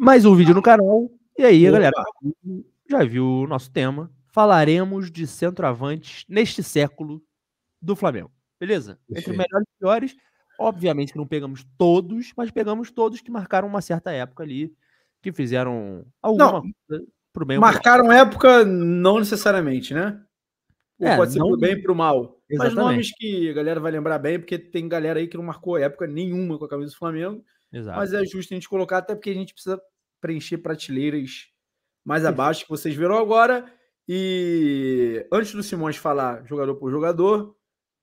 Mais um vídeo no canal. E aí, Opa. galera, já viu o nosso tema. Falaremos de centroavantes neste século do Flamengo. Beleza? Entre melhores e piores, obviamente que não pegamos todos, mas pegamos todos que marcaram uma certa época ali, que fizeram alguma não, coisa pro bem. Marcaram mal. época não necessariamente, né? é, pode ser não... pro bem e pro mal. Exatamente. Mas nomes que a galera vai lembrar bem, porque tem galera aí que não marcou época nenhuma com a camisa do Flamengo Exato. Mas é justo a gente colocar, até porque a gente precisa preencher prateleiras mais abaixo que vocês viram agora. E antes do Simões falar jogador por jogador,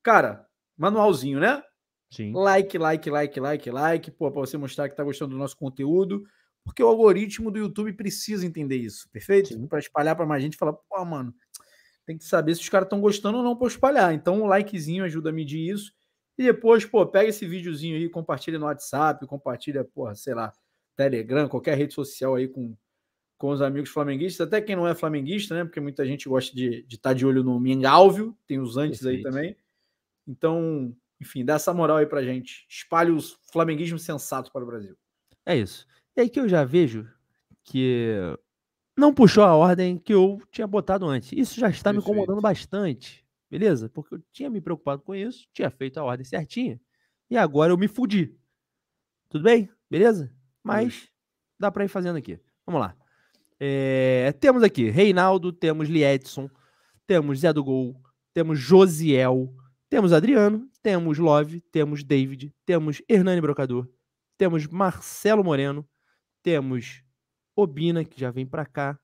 cara, manualzinho, né? Sim. Like, like, like, like, like, pô, para você mostrar que tá gostando do nosso conteúdo, porque o algoritmo do YouTube precisa entender isso, perfeito? Para espalhar para mais gente, falar, pô, mano, tem que saber se os caras estão gostando ou não para espalhar. Então, o likezinho ajuda a medir isso. E depois, pô, pega esse videozinho aí, compartilha no WhatsApp, compartilha, porra, sei lá, Telegram, qualquer rede social aí com, com os amigos flamenguistas, até quem não é flamenguista, né? Porque muita gente gosta de estar de, tá de, olho no Mingálvio, tem os antes Perfeito. aí também. Então, enfim, dá essa moral aí pra gente. Espalhe o flamenguismo sensato para o Brasil. É isso. E aí que eu já vejo que não puxou a ordem que eu tinha botado antes. Isso já está Perfeito. me incomodando bastante. Beleza? Porque eu tinha me preocupado com isso, tinha feito a ordem certinha. E agora eu me fudi. Tudo bem? Beleza? Mas dá para ir fazendo aqui. Vamos lá. É, temos aqui Reinaldo, temos Liedson, temos Zé do Gol, temos Josiel, temos Adriano, temos Love, temos David, temos Hernani Brocador, temos Marcelo Moreno, temos Obina, que já vem para cá.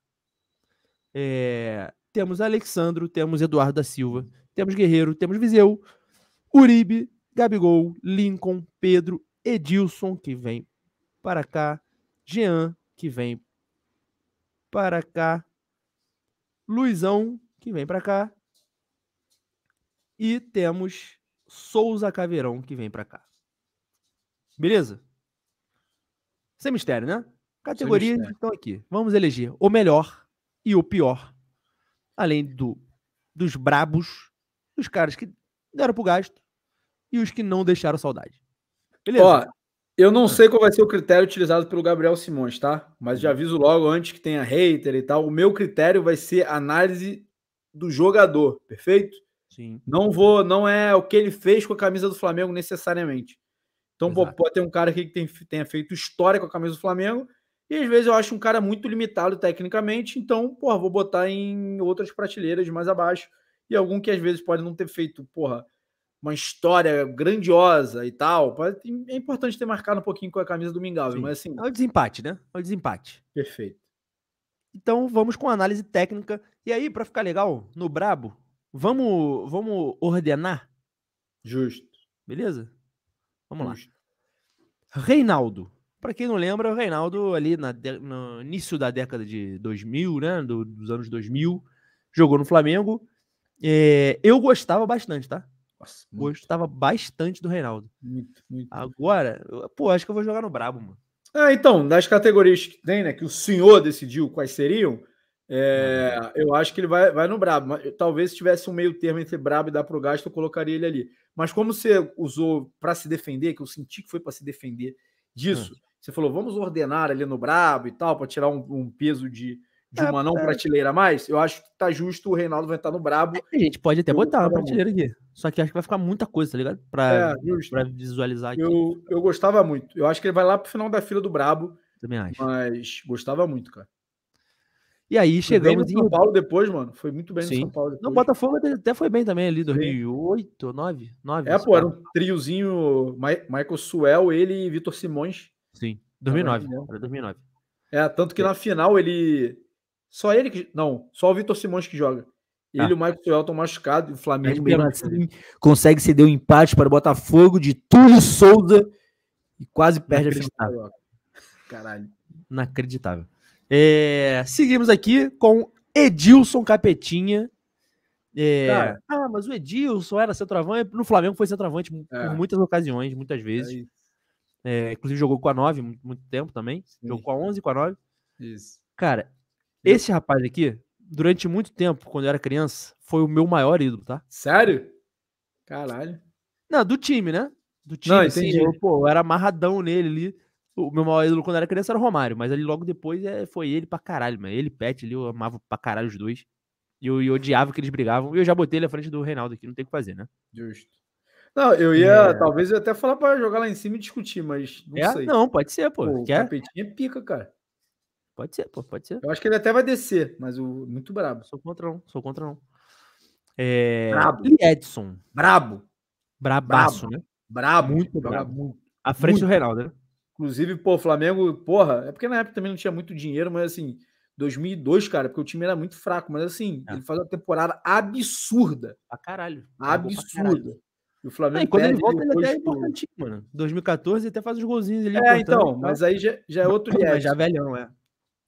É, temos Alexandro, temos Eduardo da Silva, temos Guerreiro, temos Viseu, Uribe, Gabigol, Lincoln, Pedro, Edilson, que vem para cá, Jean, que vem para cá, Luizão, que vem para cá, e temos Souza Caveirão, que vem para cá. Beleza? Sem mistério, né? Categorias estão aqui. Vamos eleger o melhor e o pior além do dos brabos, os caras que deram pro gasto e os que não deixaram saudade. Beleza? Ó, eu não sei qual vai ser o critério utilizado pelo Gabriel Simões, tá? Mas já uhum. aviso logo antes que tenha hater e tal. O meu critério vai ser análise do jogador, perfeito? Sim. Não vou, não é o que ele fez com a camisa do Flamengo necessariamente. Então pode ter um cara aqui que tem, tenha feito história com a camisa do Flamengo e às vezes eu acho um cara muito limitado tecnicamente, então, porra, vou botar em outras prateleiras mais abaixo. E algum que às vezes pode não ter feito, porra, uma história grandiosa e tal. É importante ter marcado um pouquinho com a camisa do Mingau, mas assim. É o desempate, né? É o desempate. Perfeito. Então vamos com a análise técnica. E aí, para ficar legal, no brabo, vamos, vamos ordenar? Justo. Beleza? Vamos Justo. lá. Reinaldo. Para quem não lembra, o Reinaldo, ali na, no início da década de 2000, né, do, dos anos 2000, jogou no Flamengo. É, eu gostava bastante, tá? Nossa, gostava bastante do Reinaldo. Muito, muito. Agora, pô, acho que eu vou jogar no Brabo, mano. Ah, então, das categorias que tem, né, que o senhor decidiu quais seriam, é, uhum. eu acho que ele vai, vai no Brabo. Talvez se tivesse um meio termo entre Brabo e dar pro gasto, eu colocaria ele ali. Mas como você usou para se defender, que eu senti que foi para se defender disso, hum. Você falou, vamos ordenar ali no Brabo e tal, para tirar um, um, peso de, de tá uma é, não é. prateleira a mais. Eu acho que tá justo o Reinaldo vai estar no Brabo. É, a gente pode até botar uma é prateleira aqui. Só que acho que vai ficar muita coisa, tá ligado? Para é, visualizar aqui. Eu, eu gostava muito. Eu acho que ele vai lá pro final da fila do Brabo. Também acho. Mas gostava muito, cara. E aí chegamos em São Paulo depois, mano. Foi muito bem Sim. no São Paulo depois. No Botafogo até foi bem também ali, 2008, 9, 9. É, pô, era um triozinho, Michael Suel, ele e Vitor Simões. Sim, 2009. Tá era 2009. É, tanto que é. na final ele. Só ele que. Não, só o Vitor Simões que joga. Ele ah. e o Michael Elton machucado, e o Flamengo mesmo. Assim, consegue ceder o um empate para o Botafogo de Túlio Souza e quase perde a final. Caralho. Inacreditável. É, seguimos aqui com Edilson Capetinha. É, tá. ah. mas o Edilson era centroavante. No Flamengo foi centroavante é. por muitas ocasiões, muitas é vezes. É, inclusive jogou com a 9 muito, muito tempo também. Sim. Jogou com a 11 com a 9. Isso. Cara, Sim. esse rapaz aqui, durante muito tempo, quando eu era criança, foi o meu maior ídolo, tá? Sério? Caralho. Não, do time, né? Do time, Não, assim, eu, pô, eu era amarradão nele ali. O meu maior ídolo quando eu era criança era o Romário, mas ali logo depois é, foi ele pra caralho, mano. Ele e Pet ali, eu amava pra caralho os dois. E eu, eu odiava que eles brigavam. E eu já botei ele à frente do Reinaldo aqui, não tem o que fazer, né? Justo. Não, eu ia. É... Talvez eu ia até falar para jogar lá em cima e discutir, mas não é? sei. Não, pode ser, pô. pô Quer? O Capetinha é pica, cara. Pode ser, pô, pode ser. Eu acho que ele até vai descer, mas o muito brabo. Sou contra não, sou contra não. É... Brabo. E Edson. Brabo. Brabaço, brabo. né? Brabo. Muito brabo. muito. À frente muito. do Reinaldo, né? Inclusive, pô, Flamengo, porra, é porque na época também não tinha muito dinheiro, mas assim, 2002, cara, porque o time era muito fraco, mas assim, é. ele faz uma temporada absurda. Pra caralho. Absurda. Pra caralho. E o Flamengo. Ah, e quando perde, ele volta, ele até é importantinho, mano. 2014 até faz os golzinhos ali. É, então, tá mas aí já, já é outro tá viés. Já já velhão, é.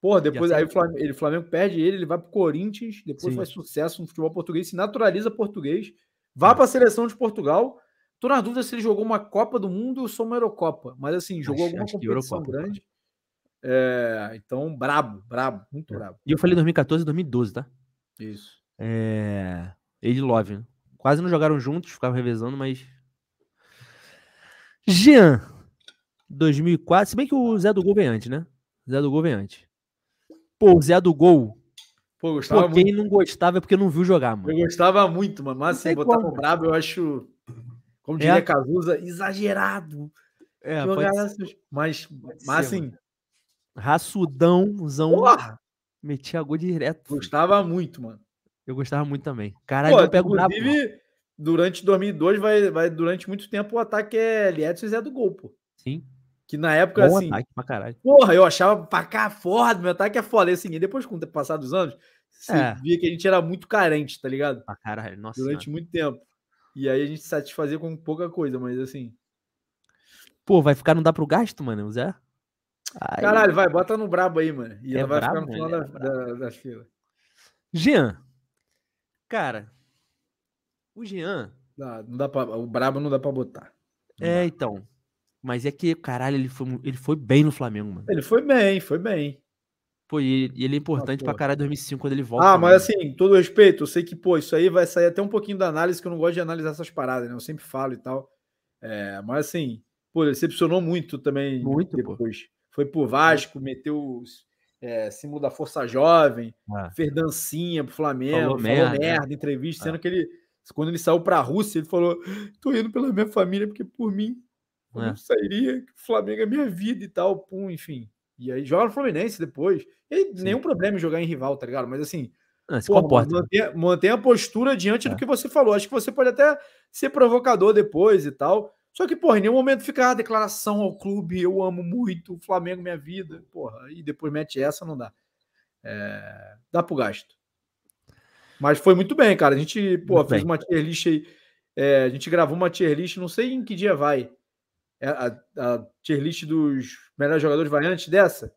Pô, depois tá aí o Flamengo, ele, o Flamengo perde ele, ele vai pro Corinthians, depois Sim. faz sucesso no futebol português, se naturaliza português, vá é. para a seleção de Portugal. Tô na dúvida se ele jogou uma Copa do Mundo ou só uma Eurocopa, mas assim, jogou acho, alguma acho competição grande. É, então, brabo, brabo, muito é. brabo. E eu falei 2014 e 2012, tá? Isso. É... Ele Love, né? Quase não jogaram juntos, ficavam revezando, mas. Jean, 2004. Se bem que o Zé do Gol vem antes, né? Zé do Gol vem antes. Pô, o Zé do Gol. Pô, gostava Pô, quem muito. não gostava é porque não viu jogar, mano. Eu gostava muito, mano. Mas assim, botar como. no brabo, eu acho. Como diria é. Cazuza, exagerado. É, jogar Mas, pode mas ser, assim. Mano. Raçudãozão. Porra! Metia gol direto. Gostava muito, mano. Eu gostava muito também. Caralho, Pô, eu pego inclusive, na... durante 2002, vai, vai, durante muito tempo, o ataque é Liedson e Zé do Gol, pô. Sim. Que na época, Bom assim. Ataque, pra caralho. Porra, eu achava pra cá foda, meu ataque é foda. E assim, depois, com o passar dos anos, você é. via que a gente era muito carente, tá ligado? Pra caralho, nossa. Durante senhora. muito tempo. E aí a gente se satisfazia com pouca coisa, mas assim. Pô, vai ficar não dá pro gasto, mano, Zé? Ai, Caralho, vai, bota no brabo aí, mano. E é ela vai brabo, ficar no final é da, da, da, da fila. Jean, Cara, o Jean. Não, não dá pra, o Brabo não dá pra botar. Não é, dá. então. Mas é que, caralho, ele foi, ele foi bem no Flamengo, mano. Ele foi bem, foi bem. Pô, e ele é importante ah, pra caralho 2005 quando ele volta. Ah, mas né? assim, todo respeito, eu sei que, pô, isso aí vai sair até um pouquinho da análise, que eu não gosto de analisar essas paradas, né? Eu sempre falo e tal. É, mas assim, pô, ele decepcionou muito também muito, depois. Pô. Foi pro Vasco, meteu é, símbolo da Força Jovem, ah. fez dancinha pro Flamengo, falou, falou merda, né? merda entrevista, ah. sendo que ele, quando ele saiu pra Rússia, ele falou: tô indo pela minha família, porque por mim ah. eu é. sairia, que o Flamengo é minha vida e tal, pum, enfim. E aí joga no Fluminense depois. E nenhum problema em jogar em rival, tá ligado? Mas assim. se né? mantenha, a postura diante do é. que você falou. Acho que você pode até ser provocador depois e tal, só que, porra, em nenhum momento fica a ah, declaração ao clube, eu amo muito, o Flamengo, minha vida, porra, e depois mete essa, não dá. É, dá pro gasto. Mas foi muito bem, cara. A gente, pô, fez uma tier list aí. É, a gente gravou uma tier list, não sei em que dia vai. É, a, a tier list dos melhores jogadores vai antes dessa?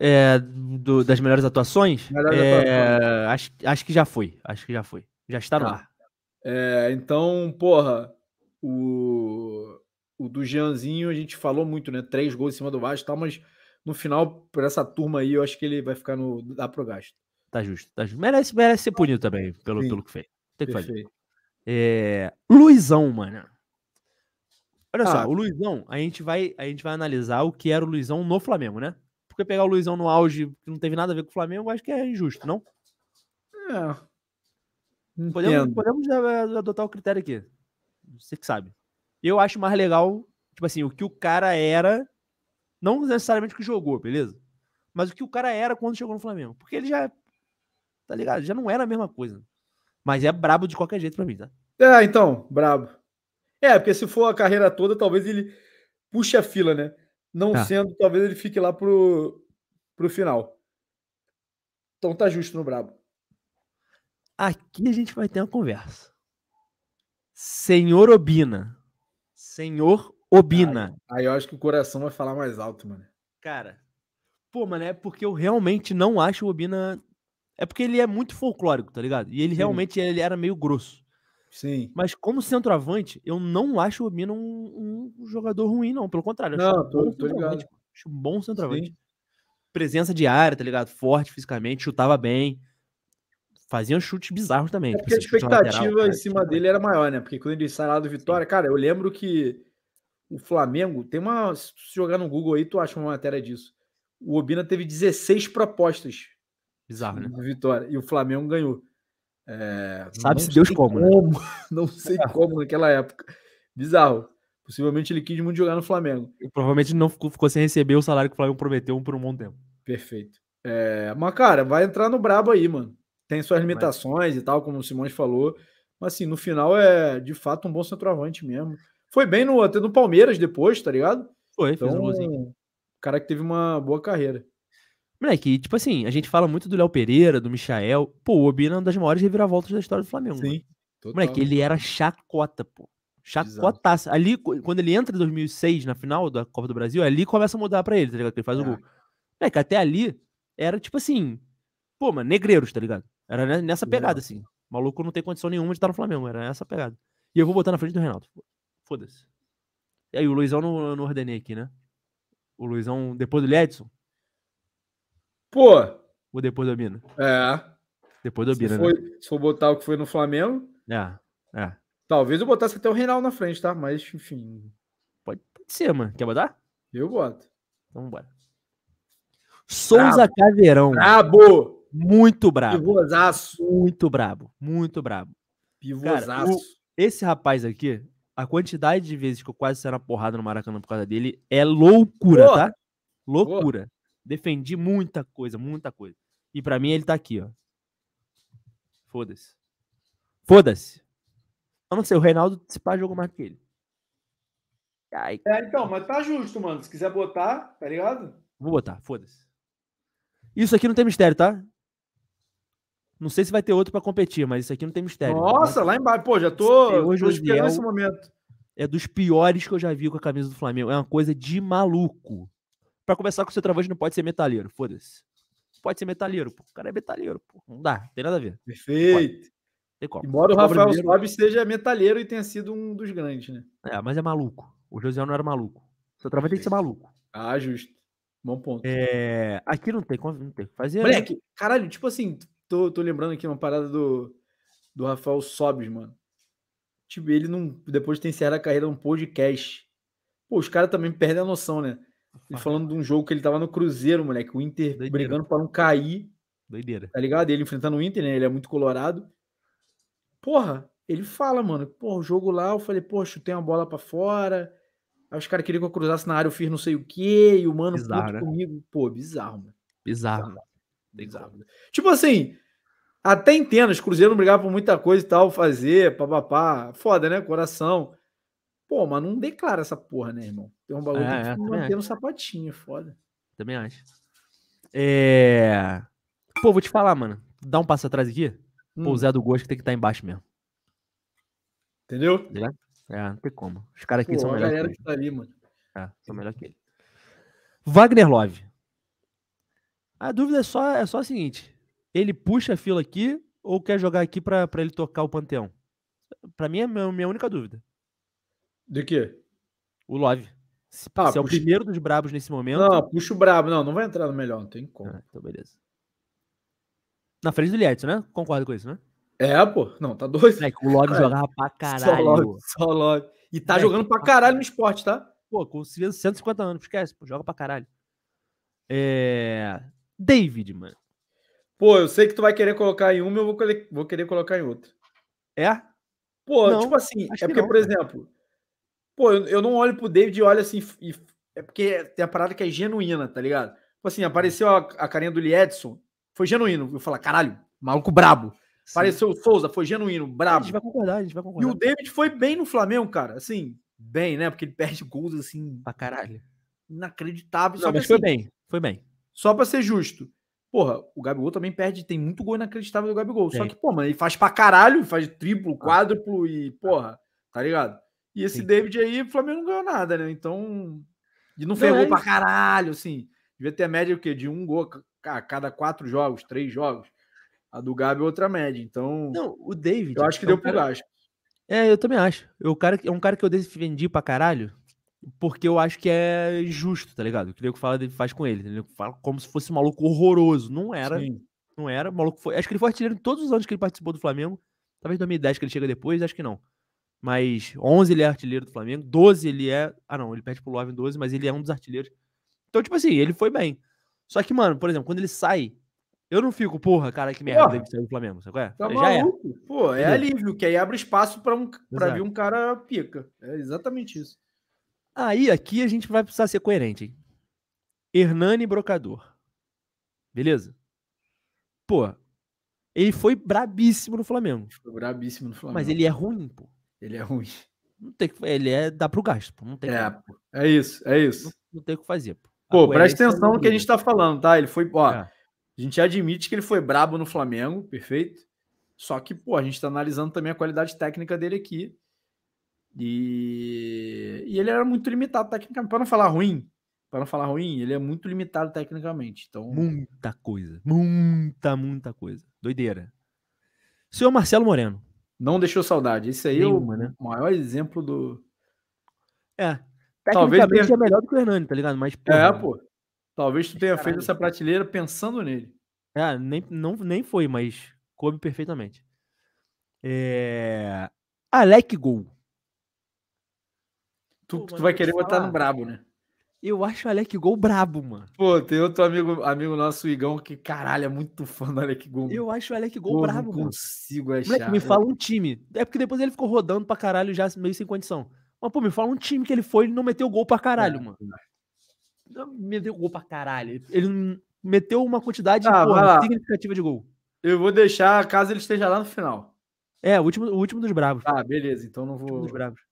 É, do, das melhores atuações? Melhores é, atuações. Acho, acho que já foi. Acho que já foi. Já está no ah, ar. É, então, porra, o, o do Jeanzinho, a gente falou muito, né? Três gols em cima do Vasco e tal, mas no final, por essa turma aí, eu acho que ele vai ficar no dá pro gasto. Tá justo, tá justo. Merece, merece ser punido também, pelo, pelo que fez. Tem que perfeito. fazer. É, Luizão, mano. Olha ah, só, o Luizão, a gente, vai, a gente vai analisar o que era o Luizão no Flamengo, né? Porque pegar o Luizão no auge, que não teve nada a ver com o Flamengo, acho que é injusto, não? É. Podemos, podemos eh, adotar o critério aqui. Você que sabe. Eu acho mais legal, tipo assim, o que o cara era, não necessariamente o que jogou, beleza? Mas o que o cara era quando chegou no Flamengo. Porque ele já, tá ligado? Já não era a mesma coisa. Mas é brabo de qualquer jeito pra mim, tá? É, então, brabo. É, porque se for a carreira toda, talvez ele puxe a fila, né? Não tá. sendo, talvez ele fique lá pro, pro final. Então tá justo no brabo. Aqui a gente vai ter uma conversa. Senhor Obina. Senhor Obina. Aí, aí, eu acho que o coração vai falar mais alto, mano. Cara, pô, mano, é porque eu realmente não acho o Obina. É porque ele é muito folclórico, tá ligado? E ele Sim. realmente ele era meio grosso. Sim. Mas como centroavante, eu não acho o Obina um, um jogador ruim, não. Pelo contrário, não, acho, tô, um tô ligado. acho um bom centroavante. Sim. Presença de área, tá ligado? Forte fisicamente, chutava bem faziam chutes bizarros também. É tipo porque tipo, a assim, expectativa lateral, em cima tipo dele era maior, né? Porque quando ele sai lá do Vitória, cara, eu lembro que o Flamengo tem uma. Se jogar no Google aí, tu acha uma matéria disso. O Obina teve 16 propostas. Bizarro, né? Vitória. E o Flamengo ganhou. É, Sabe-se Deus como, né? como, né? Não sei como naquela época. Bizarro. Possivelmente ele quis muito jogar no Flamengo. E provavelmente não ficou, ficou sem receber o salário que o Flamengo prometeu por um bom tempo. Perfeito. É, mas, cara, vai entrar no brabo aí, mano. Tem suas limitações mas... e tal, como o Simões falou. Mas assim, no final é de fato um bom centroavante mesmo. Foi bem no, até no Palmeiras depois, tá ligado? Foi, então, fez um então, golzinho. cara que teve uma boa carreira. Moleque, tipo assim, a gente fala muito do Léo Pereira, do Michael. Pô, o Obina é uma das maiores reviravoltas da história do Flamengo. Sim. Moleque, ele era chacota, pô. Chacotaça. Ali, quando ele entra em 2006, na final da Copa do Brasil, ali começa a mudar pra ele, tá ligado? Que ele faz é. o gol. Moleque, até ali era tipo assim, pô, mano, negreiros, tá ligado? Era nessa pegada, assim. O maluco não tem condição nenhuma de estar no Flamengo. Era nessa pegada. E eu vou botar na frente do Renato. Foda-se. E aí, o Luizão não, não ordenei aqui, né? O Luizão, depois do Edson. Pô! Ou depois do Bino? É. Depois do Bino, né? Se for botar o que foi no Flamengo. É, é. Talvez eu botasse até o Reinaldo na frente, tá? Mas, enfim. Pode, pode ser, mano. Quer botar? Eu boto. Então, bora. Souza Caveirão. Brabo! Muito brabo. Pivôzaço. Muito brabo, muito brabo. Pivôzaço. esse rapaz aqui, a quantidade de vezes que eu quase saí na porrada no Maracanã por causa dele é loucura, tá? Loucura. Defendi muita coisa, muita coisa. E para mim ele tá aqui, ó. Foda-se. Foda-se. Eu não sei, o Reinaldo se pá jogou mais que ele. Ai, é, então, mas tá justo, mano. Se quiser botar, tá ligado? Vou botar, foda-se. Isso aqui não tem mistério, tá? Não sei se vai ter outro para competir, mas isso aqui não tem mistério. Nossa, né? lá embaixo. Pô, já tô, hoje, tô esperando esse momento. É dos piores que eu já vi com a camisa do Flamengo. É uma coisa de maluco. Para começar com o travante, não pode ser metalheiro, foda-se. Pode ser metalheiro, pô. O cara é metalheiro, pô. Não dá, não tem nada a ver. Perfeito. Pode. Tem como. Embora o Rafael Sobis seja metalheiro e tenha sido um dos grandes, né? É, mas é maluco. O José não era maluco. O travante tem que ser maluco. Ah, justo. Bom ponto. É... Aqui não tem, não tem o que fazer. Né? Moleque, né? caralho, tipo assim, tô, tô lembrando aqui uma parada do, do Rafael Sobes, mano. Tipo, ele não, depois de ter encerrado a carreira num podcast. Pô, os caras também perdem a noção, né? Ele falando de um jogo que ele tava no Cruzeiro, moleque. O Inter Doideira. brigando pra não cair. Doideira. Tá ligado? Ele enfrentando o Inter, né? Ele é muito colorado. Porra, ele fala, mano. Porra, o jogo lá, eu falei, poxa chutei uma bola pra fora. Aí os caras queriam que eu cruzasse na área, eu fiz não sei o quê. E o mano bizarro, né? comigo. Pô, bizarro, mano. Bizarro. bizarro. Exato. Né? Tipo assim, até entendo, os cruzeiros brigar por muita coisa e tal, fazer, papapá, foda, né? Coração. Pô, mas não declara essa porra, né, irmão? Tem um bagulho é, que é, manter no sapatinho, foda. Também acho. É... Pô, vou te falar, mano. Dá um passo atrás aqui. Hum. Pô, o hum. Zé do Gosto tem que estar tá embaixo mesmo. Entendeu? É, é não tem como. Os caras aqui Pô, são melhores. A galera que, que tá ali, mano. É, são melhores que ele. Wagner Love. A dúvida é só, é só a seguinte: ele puxa a fila aqui ou quer jogar aqui para ele tocar o panteão? Para mim é a minha única dúvida. De quê? O Love. Se, ah, se é o primeiro dos brabos nesse momento. Não, puxa o brabo. Não, não vai entrar no melhor, não tem como. Ah, então, beleza. Na frente do lietz né? Concorda com isso, né? É, pô. Não, tá doido. É, o Love é. jogava pra caralho. Só Love, só Love. E tá é, jogando pra caralho no esporte, tá? Pô, com 150 anos, esquece. Pô, joga pra caralho. É... David, mano. Pô, eu sei que tu vai querer colocar em uma, eu vou, vou querer colocar em outra. É? Pô, não, tipo assim, é porque, não, por exemplo, pô, eu, eu não olho pro David e olho assim, e, é porque tem a parada que é genuína, tá ligado? Tipo assim, apareceu a, a carinha do Lee foi genuíno. Eu falo, caralho, maluco brabo. Sim. Apareceu o Souza, foi genuíno, brabo. A gente vai concordar, a gente vai concordar. E o David foi bem no Flamengo, cara, assim, bem, né? Porque ele perde gols, assim. Pra caralho. Inacreditável. Não, mas assim, foi bem, foi bem. Só para ser justo. Porra, o Gabigol também perde, tem muito gol inacreditável do Gabigol. Sim. Só que, pô, mano, ele faz pra caralho, faz triplo, ah. quádruplo e, porra, tá ligado? E esse Sim. David aí, o Flamengo não ganhou nada, né? Então. E não ferrou é pra caralho, assim. Devia ter a média o quê? De um gol a cada quatro jogos, três jogos. A do Gabi é outra média. Então. Não, o David. Eu acho que é deu um pro cara... É, eu também acho. Eu, cara, é um cara que eu defendi pra caralho porque eu acho que é justo, tá ligado? O que o fala, fala faz com ele, entendeu? Fala como se fosse um maluco horroroso. Não era. Sim. Não era. maluco foi. Acho que ele foi artilheiro em todos os anos que ele participou do Flamengo. Talvez 2010 que ele chega depois, acho que não. Mas 11 ele é artilheiro do Flamengo, 12 ele é. Ah, não, ele perde pro Love em 12, mas ele é um dos artilheiros. Então, tipo assim, ele foi bem. Só que, mano, por exemplo, quando ele sai, eu não fico, porra, cara, que merda, Ele sair do Flamengo, sabe qual é? Tá Já maluco. É. Pô, é alívio, que aí abre espaço para um, pra vir um cara pica. É exatamente isso. Aí aqui a gente vai precisar ser coerente. Hein? Hernani Brocador. Beleza? Pô, ele foi brabíssimo no Flamengo. Foi brabíssimo no Flamengo. Mas ele é ruim, pô. Ele é ruim. Não tem que, ele é dá pro gasto, pô. Não tem é, que... é isso, é isso. Não, não tem o que fazer, pô. Pô, presta é atenção no que a gente tá falando, tá? Ele foi, ó, é. a gente admite que ele foi brabo no Flamengo, perfeito? Só que, pô, a gente tá analisando também a qualidade técnica dele aqui. E, e ele era muito limitado tecnicamente. Para não falar ruim, para não falar ruim, ele é muito limitado tecnicamente. Então... Muita coisa. Muita, muita coisa. Doideira. Senhor Marcelo Moreno. Não deixou saudade. Esse aí Nenhuma, é o né? maior exemplo do. É. Talvez tenha... é melhor do que o Hernani, tá ligado? Mas, porra, é, pô. Talvez tu tenha caralho. feito essa prateleira pensando nele. É, nem, não, nem foi, mas coube perfeitamente. É... Alec Gol. Tu, Pô, tu vai querer botar no brabo, né? Eu acho o Alec Gol brabo, mano. Pô, tem outro amigo, amigo nosso, Igão, que caralho, é muito fã do Alec Gol. Eu acho o Alec Gol Pô, brabo, não consigo achar. Moleque, me fala um time. É porque depois ele ficou rodando pra caralho já meio sem condição. Mas, pô, me fala um time que ele foi e não meteu gol pra caralho, é, mano. Não meteu gol pra caralho. Ele meteu uma quantidade ah, porra, significativa de gol. Eu vou deixar, caso ele esteja lá no final. É, o último, o último dos bravos. Ah, beleza. Então não vou... O último dos bravos.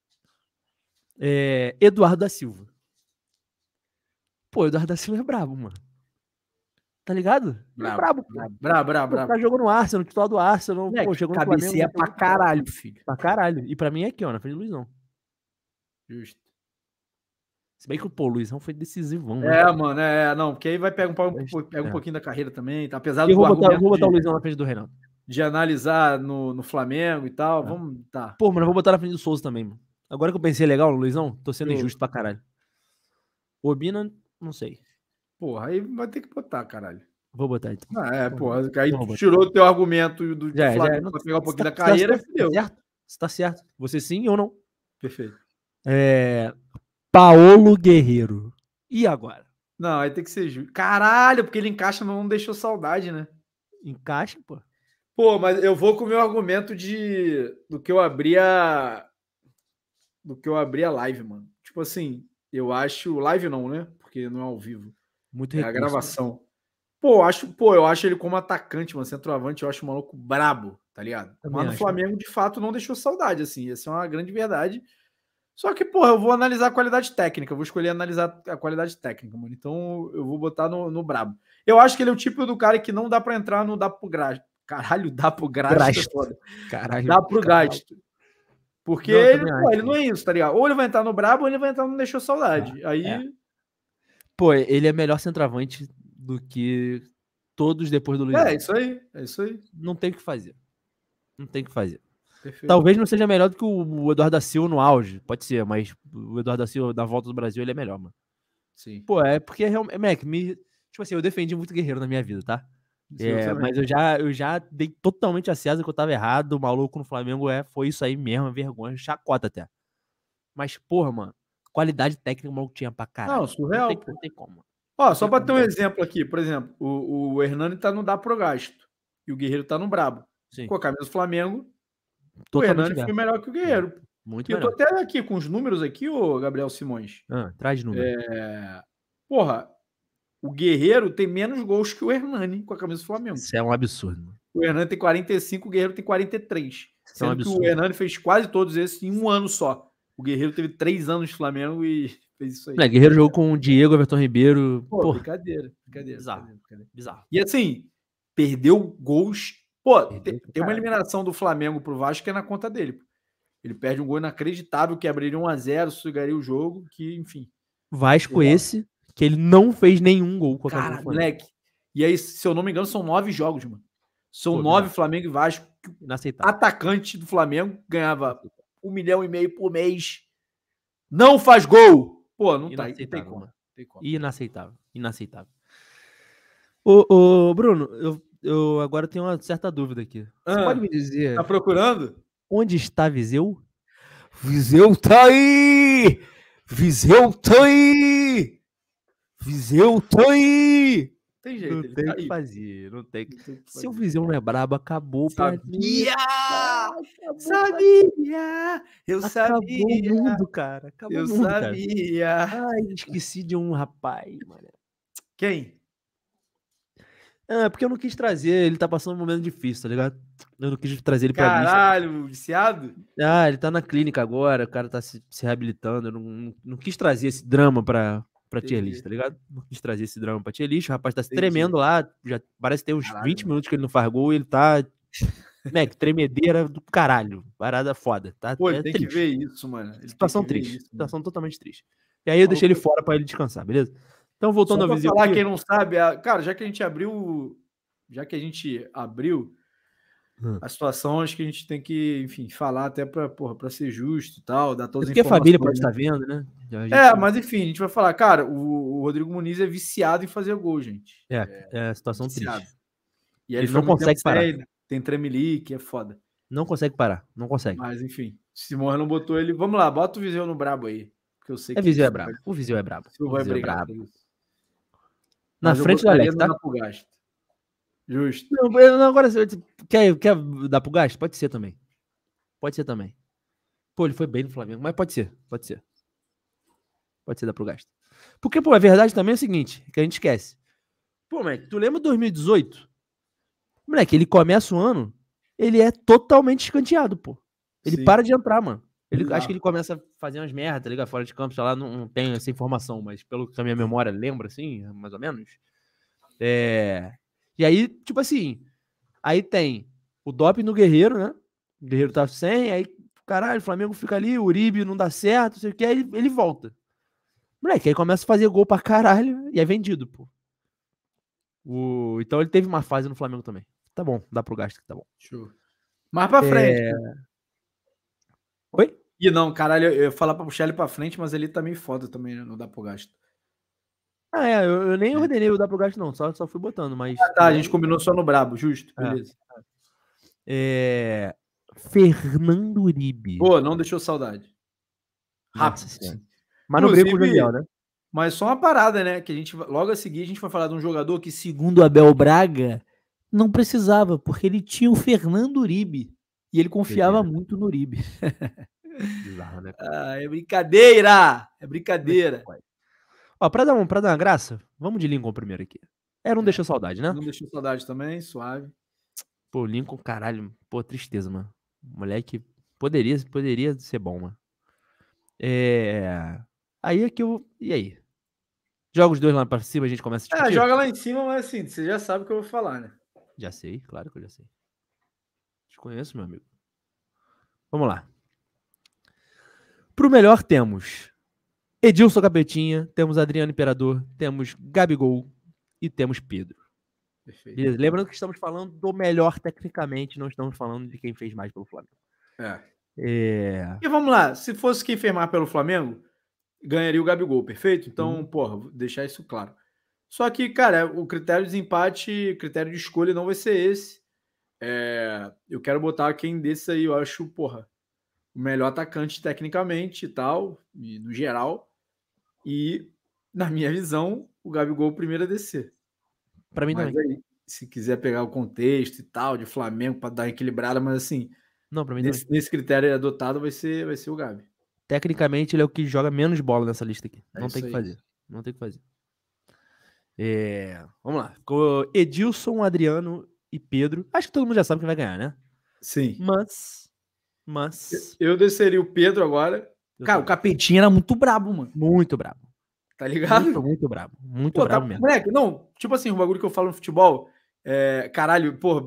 É, Eduardo da Silva. Pô, Eduardo da Silva é brabo, mano. Tá ligado? Brabo, é brabo, brabo, brabo, brabo. Tá jogando no Arsenal, titular do Arsenal. É, pô, chegou no Flamengo. Cabeceia pra caralho, filho. Pra caralho. E pra mim é aqui, ó, na frente do Luizão. Justo. Se bem que pô, o Luizão foi decisivão. Né? É, mano, é, não, porque aí vai pegar um, pega um é. pouquinho da carreira também, tá? apesar eu do vou eu vou botar o Luizão na frente do Renato. De analisar no, no Flamengo e tal, é. vamos, tá. Pô, mas eu vou botar na frente do Souza também, mano. Agora que eu pensei legal, Luizão, tô sendo eu... Hum. injusto pra caralho. Obina, não sei. Porra, aí vai ter que botar, caralho. Vou botar então. Ah, é, porra. Aí tirou o teu argumento do, já, Flamengo já, pra pegar um pouquinho tá, da tá carreira tá fudeu. Tá certo? Você tá certo. Você sim ou não? Perfeito. É. Paolo Guerreiro. E agora? Não, aí tem que ser justo. Caralho, porque ele encaixa, mas não deixou saudade, né? Encaixa, pô. Pô, mas eu vou com o meu argumento de do que eu abri a, do que eu abri a live, mano. Tipo assim, eu acho. Live não, né? Porque não é ao vivo. Muito é recurso, a né? gravação. Né? Pô, acho, pô, eu acho ele como atacante, mano. Centroavante, eu acho o maluco brabo, tá ligado? Também Mas no Flamengo, de fato, não deixou saudade, assim. Essa é uma grande verdade. Só que, pô, eu vou analisar a qualidade técnica. Eu vou escolher analisar a qualidade técnica, mano. Então eu vou botar no, no brabo. Eu acho que ele é o tipo do cara que não dá para entrar no dá pro grasto. Caralho, dá pro grasto. É caralho, dá pro caralho. gasto. Porque não, ele, pô, ele, não é isso, tá ligado? Ou ele vai entrar no Brabo ou ele vai entrar no Deixou Saudade. É, aí. É. Pô, ele é melhor centroavante do que todos depois do Luiz. É, isso aí, é isso aí. Não tem o que fazer. Não tem o que fazer. Perfeito. Talvez não seja melhor do que o Eduardo da Silva no auge, pode ser, mas o Eduardo da Silva na volta do Brasil ele é melhor, mano. Sim. Pô, é porque é realmente. É, Mac, me. Tipo assim, eu defendi muito Guerreiro na minha vida, tá? É, mas eu já, eu já dei totalmente a César que eu tava errado. O maluco no Flamengo é, foi isso aí mesmo, é vergonha, chacota até. Mas, porra, mano, qualidade técnica o maluco tinha pra caralho. Não, surreal. Não tem, não tem como. Ó, só pra ter um exemplo aqui, por exemplo, o, o Hernani tá no dá pro gasto e o Guerreiro tá no brabo. Sim. Com a camisa do Flamengo, totalmente o Hernani foi melhor que o Guerreiro. É. Muito e melhor. Eu tô até aqui com os números aqui, o Gabriel Simões. Ah, traz números. É... Porra, o Guerreiro tem menos gols que o Hernani com a camisa do Flamengo. Isso é um absurdo. O Hernani tem 45, o Guerreiro tem 43. Isso sendo é um absurdo. que o Hernani fez quase todos esses em um ano só. O Guerreiro teve três anos de Flamengo e fez isso aí. O Guerreiro jogou com o Diego, Everton Ribeiro. Pô, Porra. brincadeira, brincadeira. Bizarro. Brincadeira, Bizarro. E assim, perdeu gols. Pô, perdeu, tem, uma eliminação do Flamengo pro Vasco que é na conta dele. Ele perde um gol inacreditável que abriria 1 a 0 sugaria o jogo, que enfim. Vasco esse que ele não fez nenhum gol contra Cara, o Flamengo. moleque. E aí, se eu não me engano, são nove jogos, mano. São Pô, nove Flamengo e Vasco. Inaceitável. Atacante do Flamengo ganhava um milhão e meio por mês. Não faz gol! Pô, não tá. Tem como. Tem como. Inaceitável. Inaceitável. Ô, ô Bruno, eu, eu agora tenho uma certa dúvida aqui. Ah, Você pode me dizer. Tá procurando? Onde está Viseu? Viseu tá aí! Viseu tá aí! Viseu foi! Tá tem jeito, não tem tá que fazer, não tem que. Se o Viseu não é brabo, acabou sabia! Mim, acabou sabia! Eu acabou sabia! Acabou o mundo, cara. Acabou Eu mundo, sabia! Cara. Ai, esqueci de um rapaz, mano. Quem? É, porque eu não quis trazer, ele tá passando um momento difícil, tá ligado? Eu não quis trazer ele Caralho, pra mim. Caralho, viciado? Ah, ele tá na clínica agora, o cara tá se, se reabilitando, eu não, não, não quis trazer esse drama pra, pra tier list, tá ligado? Não quis trazer esse drama pra tier list. O rapaz tá tremendo lá, já parece que tem uns caralho. 20 minutos que ele não faz gol e ele tá. Mac, tremedeira do caralho. Parada foda, tá? Pô, é tem triste. que ver isso, mano. Ele situação triste. Isso, situação mano. totalmente triste. E aí eu deixei ele fora pra ele descansar, beleza? Então, voltando Só pra visita. falar quem não sabe, a... cara, já que a gente abriu. Já que a gente abriu, Hum. A situação acho que a gente tem que, enfim, falar até para ser justo e tal, dar todas é Porque a família pode estar né? tá vendo, né? Gente... É, mas enfim, a gente vai falar, cara, o, o, Rodrigo Muniz é viciado em fazer gol, gente. É, é, é a situação viciado. triste. E ele, ele não consegue parar. Série, tem tremelique, é foda. Não consegue parar, não consegue. Mas enfim, Simão não botou ele. Vamos lá, bota o Viseu no brabo aí. Que eu sei é, que Viseu é brabo. Vai... O Viseu é brabo. O Viseu é brabo. Na mas frente da Alex, tá? Justo. Não, eu, agora, quer, quer dar pro gasto? Pode ser também. Pode ser também. Pô, ele foi bem no Flamengo, mas pode ser, pode ser. Pode ser dar pro gasto. Porque, pô, a verdade também é o seguinte, que a gente esquece. Pô, moleque, tu lembra 2018? Moleque, ele começa o ano, ele é totalmente escanteado, pô. Ele Sim. para de entrar, mano. Ele, acho que ele começa a fazer umas merdas, tá ligado? Fora de campo, sei lá, não, não tenho essa informação, mas pelo que a minha memória lembra, assim, mais ou menos. É, e aí, tipo assim, aí tem o doping no Guerreiro, né? O Guerreiro tá sem, aí, caralho, o Flamengo fica ali, o Uribe não dá certo, não sei o que, aí ele volta. Moleque, aí começa a fazer gol pra caralho e é vendido, pô. O... Então ele teve uma fase no Flamengo também. Tá bom, dá pro gasto que tá bom. Show. Mais pra frente. É... Oi? E não, caralho, eu ia falar pra puxar ele pra frente, mas ele tá meio foda também, né? não dá pro gasto. Ah, é, eu, eu nem é. ordenei o para o gasto, não, só, só fui botando, mas. Ah, tá, a gente combinou só no Brabo, justo, é, beleza. É. é... Fernando Uribe. Pô, não deixou saudade. Rápido. Nossa, mas no Inclusive, Grêmio Daniel, né? Mas só uma parada, né? Que a gente logo a seguir a gente vai falar de um jogador que, segundo Abel Braga, não precisava, porque ele tinha o Fernando Uribe e ele confiava Beleza. muito no Uribe. Bizarro, né? ah, é brincadeira! É brincadeira. Ó, pra dar, um, pra dar uma graça, vamos de Lincoln primeiro aqui. É, não é. deixou saudade, né? Não deixou saudade também, suave. Pô, Lincoln, caralho, pô, tristeza, mano. Moleque, poderia, poderia ser bom, mano. É. Aí é que eu. E aí? Joga os dois lá pra cima, a gente começa a ah, discutir. É, joga lá em cima, mas assim, você já sabe o que eu vou falar, né? Já sei, claro que eu já sei. Te conheço, meu amigo. Vamos lá. Pro melhor temos Edilson Capetinha, temos Adriano Imperador, temos Gabigol e temos Pedro. Beleza? Lembrando que estamos falando do melhor tecnicamente, não estamos falando de quem fez mais pelo Flamengo. É. é... E vamos lá, se fosse quem fez mais pelo Flamengo, ganharia o Gabigol, perfeito? Então, hum. porra, vou deixar isso claro. Só que, cara, o critério de empate, critério de escolha não vai ser esse. É, eu quero botar quem desse aí, eu acho, porra, o melhor atacante tecnicamente e tal, e no geral. E, na minha visão, o Gabigol é primeiro a descer. Para mim mas também. Aí, se quiser pegar o contexto e tal, de Flamengo, para dar uma equilibrada, mas assim. Não, para mim nesse, também. nesse critério adotado vai ser, vai ser o Gabi. Tecnicamente, ele é o que joga menos bola nessa lista aqui. É Não tem que aí. fazer. Não tem que fazer. É, vamos lá. Ficou Edilson, Adriano e Pedro. Acho que todo mundo já sabe quem vai ganhar, né? Sim. Mas. Mas. Eu desceria o Pedro agora. Cara, o Capetinha era muito brabo, mano. Muito brabo. Tá ligado? Muito, muito brabo. Muito pô, tá brabo tá, mesmo. Moleque, não, tipo assim, o bagulho que eu falo no futebol, é, caralho, pô,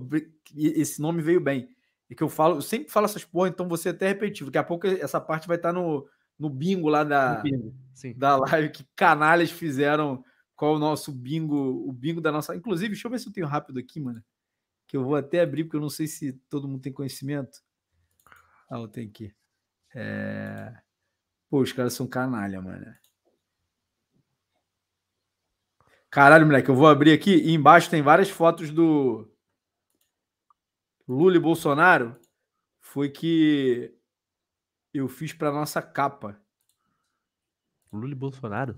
esse nome veio bem. E é que eu falo, eu sempre falo essas porra, então você é até repetitivo. Daqui a pouco essa parte vai estar tá no, no bingo lá da, bingo, da live que canalhas fizeram. Qual o nosso bingo, o bingo da nossa. Inclusive, deixa eu ver se eu tenho rápido aqui, mano. Que eu vou até abrir, porque eu não sei se todo mundo tem conhecimento. Ah, eu tenho aqui. É... Pô, os caras são canalha, mano. Caralho, moleque, eu vou abrir aqui e embaixo tem várias fotos do Lula e Bolsonaro. Foi que eu fiz para nossa capa. Lula e Bolsonaro?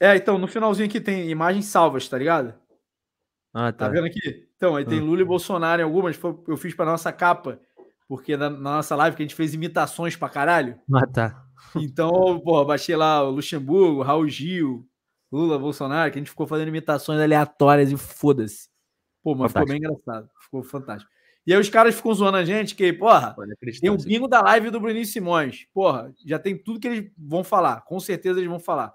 É, então, no finalzinho aqui tem imagens salvas, tá ligado? Ah, tá. Tá vendo aqui? Então, aí tem ah. Lula e Bolsonaro em algumas, eu fiz para nossa capa, porque na, na, nossa live que a gente fez imitações pra caralho. Ah, tá. Então, porra, baixei lá o Luxemburgo, Raul Gil, Lula, Bolsonaro, que a gente ficou fazendo imitações aleatórias e foda-se. Pô, mas fantástico. ficou bem engraçado. Ficou fantástico. E aí os caras ficam zoando a gente que, porra, tem um bingo da live do Bruninho Simões. Porra, já tem tudo que eles vão falar. Com certeza eles vão falar.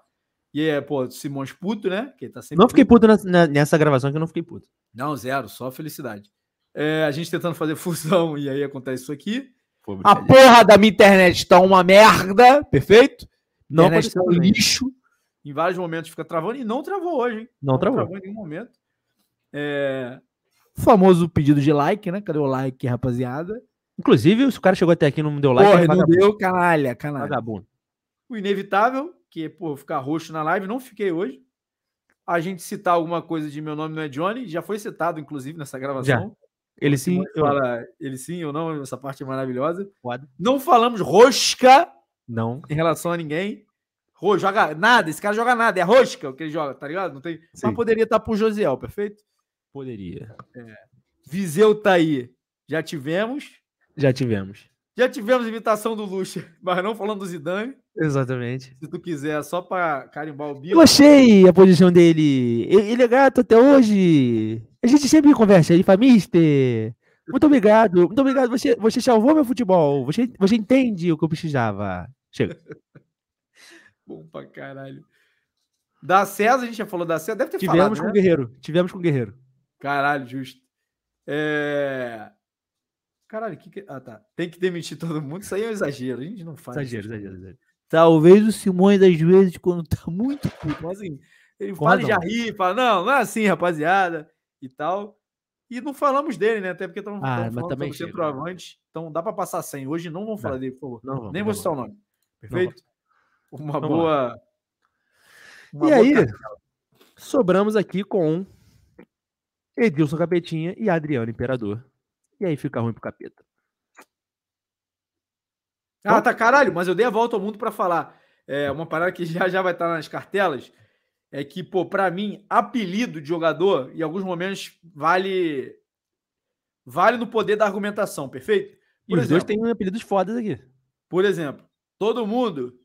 E é, pô, Simões puto, né? Que tá sempre não fiquei puto, puto na, nessa gravação que eu não fiquei puto. Não, zero, só felicidade. É, a gente tentando fazer fusão e aí acontece isso aqui a porra da minha internet tá uma merda, perfeito? Não, internet tá um lixo. Em vários momentos fica travando e não travou hoje, hein? Não, não travou. travou. em nenhum momento. É... O famoso pedido de like, né? Cadê o like, rapaziada? Inclusive, se o cara chegou até aqui e não deu like, porra, é não deu, canalha, canalha. Vagabundo. O inevitável, que pô, ficar roxo na live, não fiquei hoje. A gente citar alguma coisa de meu nome não é Johnny, já foi citado, inclusive, nessa gravação. Já. Ele sim, eu... fala ele sim ou não, essa parte é maravilhosa. Não falamos rosca não em relação a ninguém. Ro, joga nada, esse cara joga nada, é rosca o que ele joga, tá ligado? Não tem... Mas poderia estar tá pro Josiel, perfeito? Poderia. É. Viseu tá aí. Já tivemos? Já tivemos. Já tivemos imitação do Lucha, mas não falando do Zidane. Exatamente. Se tu quiser, só para carimbar o bico. Eu achei a posição dele. Ele é gato até hoje. A gente sempre conversa. aí é famíster muito obrigado. Muito obrigado. Você, você salvou meu futebol. Você, você entende o que eu precisava. Chega. Bom pra caralho. Da César, a gente já falou da César. Deve ter Tivemos falado, com o né? Guerreiro. Tivemos com o Guerreiro. Caralho, justo. É... Caralho, que, que. Ah, tá. Tem que demitir todo mundo. Isso aí é um exagero. A gente não faz. Exagero, exagero, exagero. Talvez o Simões, às vezes, quando tá muito puto, mas tipo assim, ele Conta, fala e já ri, fala, não, não é assim, rapaziada, e tal. E não falamos dele, né? Até porque estamos ah, falando mas também né? centroavante. Então dá para passar sem. Hoje não vamos falar dele, por favor. Não, vamos, Nem vou citar o nome. Perfeito? Não, uma boa. Uma e boa aí, sobramos aqui com Edilson Capetinha e Adriano Imperador. E aí fica ruim pro capeta. Ah, tá caralho, mas eu dei a volta ao mundo para falar. É uma parada que já já vai estar nas cartelas. É que, pô, pra mim, apelido de jogador, em alguns momentos, vale. Vale no poder da argumentação, perfeito? Por e exemplo, os dois têm apelidos fodas aqui. Por exemplo, todo mundo.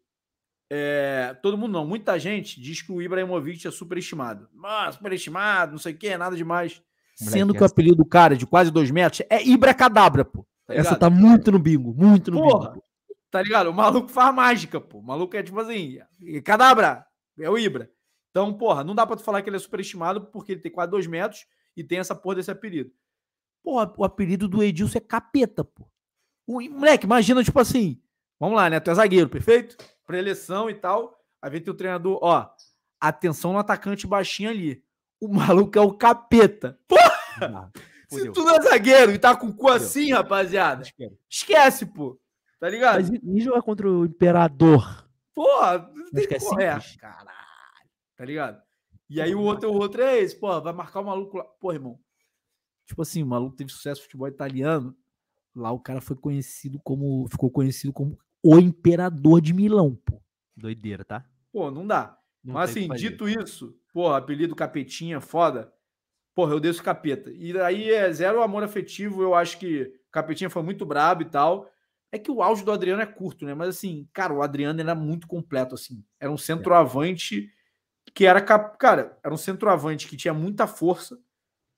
É, todo mundo não, muita gente diz que o Ibrahimovic é superestimado. Ah, superestimado, não sei o quê, nada demais sendo que o apelido do cara de quase dois metros é Ibra Cadabra, pô. Tá essa tá muito no bingo, muito no Porra, bingo. Tá ligado? O maluco faz mágica, pô. O maluco é tipo assim, Cadabra, é o Ibra. Então, porra, não dá pra tu falar que ele é superestimado porque ele tem quase dois metros e tem essa porra desse apelido. Porra, o apelido do Edilson é capeta, pô. O, moleque, imagina, tipo assim, vamos lá, né? Tu é zagueiro, perfeito? Preleção e tal. Aí vem teu treinador, ó, atenção no atacante baixinho ali. O maluco é o capeta. Pô, não, se tu não é zagueiro e tá com o cu assim, rapaziada, esquece, pô. Tá ligado? Mas jogar é contra o Imperador? Porra, não tem que correr. É é, caralho. Tá ligado? E aí o outro, o outro é esse, pô. vai marcar o maluco lá. Pô, irmão. Tipo assim, o maluco teve sucesso no futebol italiano. Lá o cara foi conhecido como. Ficou conhecido como o Imperador de Milão, pô. Doideira, tá? Pô, não dá. Não Mas assim, dito isso, pô, apelido capetinha, foda porra, eu desço capeta. E aí é zero amor afetivo, eu acho que Capetinha foi muito brabo e tal. É que o auge do Adriano é curto, né? Mas assim, cara, o Adriano era muito completo, assim. Era um centroavante que era, cara, era um centroavante que tinha muita força,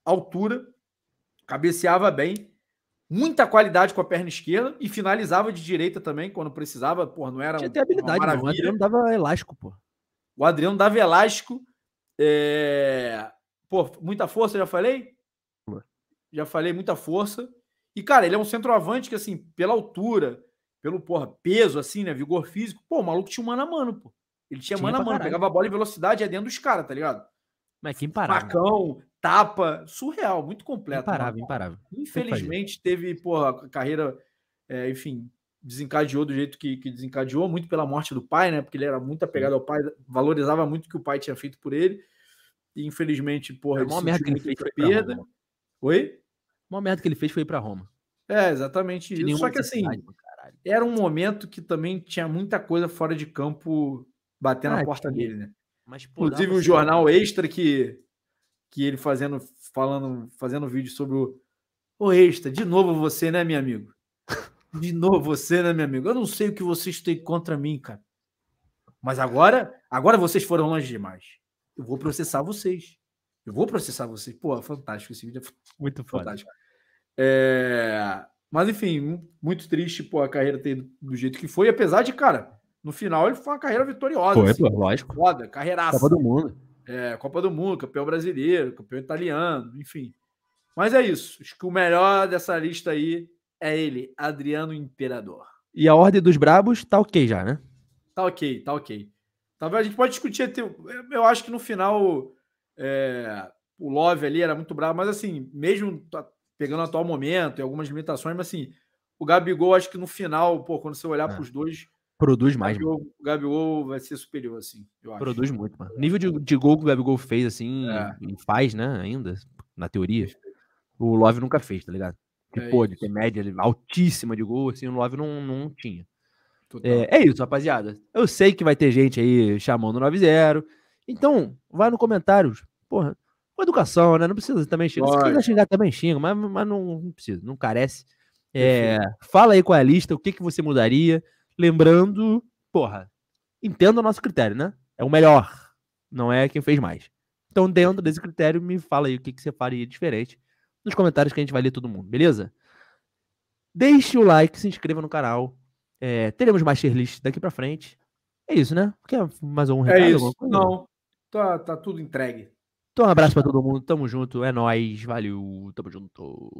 altura, cabeceava bem, muita qualidade com a perna esquerda e finalizava de direita também quando precisava, pô, não era Tinha até habilidade, né? maravilha. Não. o Adriano dava elástico, pô. O Adriano dava elástico, é... Pô, muita força, já falei? Já falei, muita força. E, cara, ele é um centroavante que, assim, pela altura, pelo porra, peso, assim, né? Vigor físico, pô, o maluco tinha um mano a mano, pô. Ele tinha, tinha mano a mano, pegava a bola em velocidade, é dentro dos caras, tá ligado? Mas que imparável. Facão, tapa, surreal, muito completo. Imparável, mano. imparável. Infelizmente, teve, porra, a carreira, é, enfim, desencadeou do jeito que, que, desencadeou, muito pela morte do pai, né? Porque ele era muito apegado ao pai, valorizava muito o que o pai tinha feito por ele. E infelizmente, porra, é uma merda que ele fez foi perda. Oi? Uma merda que ele fez foi ir para Roma. É, exatamente isso. Só que assim, era um momento que também tinha muita coisa fora de campo batendo ah, na é porta que... dele, né? Mas, Inclusive um jornal extra que que ele fazendo falando, fazendo vídeo sobre o Ô extra, de novo você, né, meu amigo? De novo você, né, meu amigo? Eu não sei o que vocês têm contra mim, cara. Mas agora, agora vocês foram longe demais eu vou processar vocês. Eu vou processar vocês. Pô, fantástico esse vídeo. É muito fantástico. É... Mas, enfim, muito triste pô, a carreira ter ido do jeito que foi. Apesar de, cara, no final ele foi uma carreira vitoriosa. Foi, assim, pô, lógico. Foda, carreiraça. Copa do Mundo. É, Copa do Mundo, campeão brasileiro, campeão italiano, enfim. Mas é isso. Acho que o melhor dessa lista aí é ele, Adriano Imperador. E a ordem dos brabos tá ok já, né? Tá ok, tá ok. Talvez tá a gente pode discutir até. Eu acho que no final é, o Love ali era muito bravo, mas assim, mesmo tá pegando o atual momento e algumas limitações, mas assim, o Gabigol, acho que no final, pô, quando você olhar é. para os dois. Produz mais, o Gabigol, mano. Gabigol vai ser superior, assim, eu acho. Produz muito, mano. O nível de, de, gol que o Gabigol fez, assim, é. e faz, né, ainda, na teoria, o Love nunca fez, tá ligado? Que, é pô, tipo, de ter média altíssima de gol, assim, o Love não, não tinha. É, é, isso, rapaziada. Eu sei que vai ter gente aí chamando 90. Então, vai no comentários. Porra, com educação, né? Não precisa também xingar. Se quiser xingar também xinga, mas, mas não, não precisa, não carece. É, fala aí com a lista, o que, que você mudaria. Lembrando, porra, entenda o nosso critério, né? É o melhor, não é quem fez mais. Então, dentro desse critério, me fala aí o que, que você faria diferente nos comentários que a gente vai ler todo mundo, beleza? Deixe o like, se inscreva no canal, é, teremos mais tier list daqui para frente. É isso, né? Quer mais um recado? É isso. Não. Tá, tá tudo entregue. Então, um abraço para todo mundo. Tamo junto. É nóis. Valeu. Tamo junto.